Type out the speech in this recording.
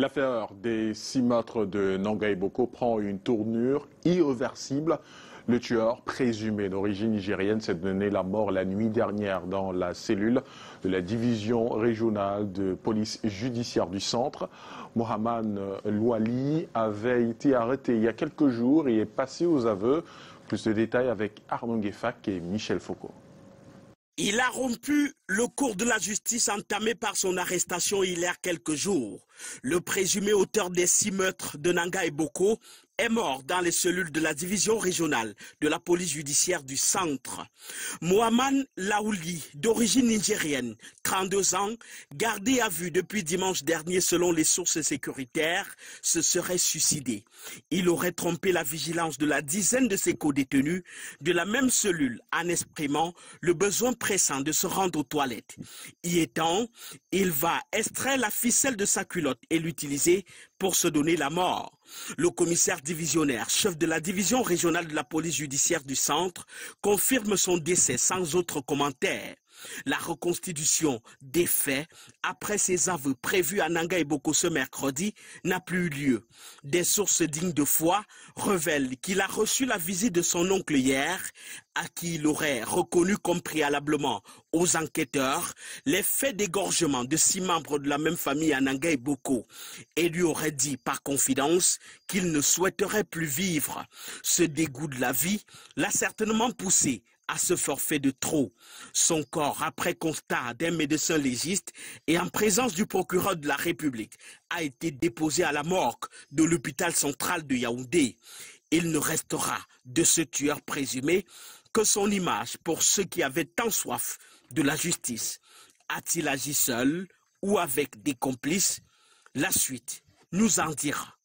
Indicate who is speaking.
Speaker 1: L'affaire des six mètres de Nangaï Boko prend une tournure irréversible. Le tueur, présumé d'origine nigérienne, s'est donné la mort la nuit dernière dans la cellule de la division régionale de police judiciaire du centre. Mohamed Louali avait été arrêté il y a quelques jours et est passé aux aveux. Plus de détails avec Arnaud Guefac et Michel Foucault.
Speaker 2: Il a rompu le cours de la justice entamé par son arrestation il y a quelques jours. Le présumé auteur des six meurtres de Nanga et Boko est mort dans les cellules de la division régionale de la police judiciaire du centre. Mohamed Laouli, d'origine nigérienne, 32 ans, gardé à vue depuis dimanche dernier selon les sources sécuritaires, se serait suicidé. Il aurait trompé la vigilance de la dizaine de ses co-détenus de la même cellule en exprimant le besoin pressant de se rendre aux toilettes. Y étant, il va extraire la ficelle de sa culotte et l'utiliser pour se donner la mort. Le commissaire divisionnaire, chef de la division régionale de la police judiciaire du centre, confirme son décès sans autre commentaire. La reconstitution des faits après ces aveux prévus à Nanga et Boko ce mercredi n'a plus eu lieu. Des sources dignes de foi révèlent qu'il a reçu la visite de son oncle hier, à qui il aurait reconnu comme préalablement aux enquêteurs les faits d'égorgement de six membres de la même famille à Nanga Boko et lui aurait dit par confidence qu'il ne souhaiterait plus vivre. Ce dégoût de la vie l'a certainement poussé à ce forfait de trop. Son corps, après constat d'un médecin légiste et en présence du procureur de la République, a été déposé à la morgue de l'hôpital central de Yaoundé. Il ne restera de ce tueur présumé que son image pour ceux qui avaient tant soif de la justice. A-t-il agi seul ou avec des complices La suite nous en dira.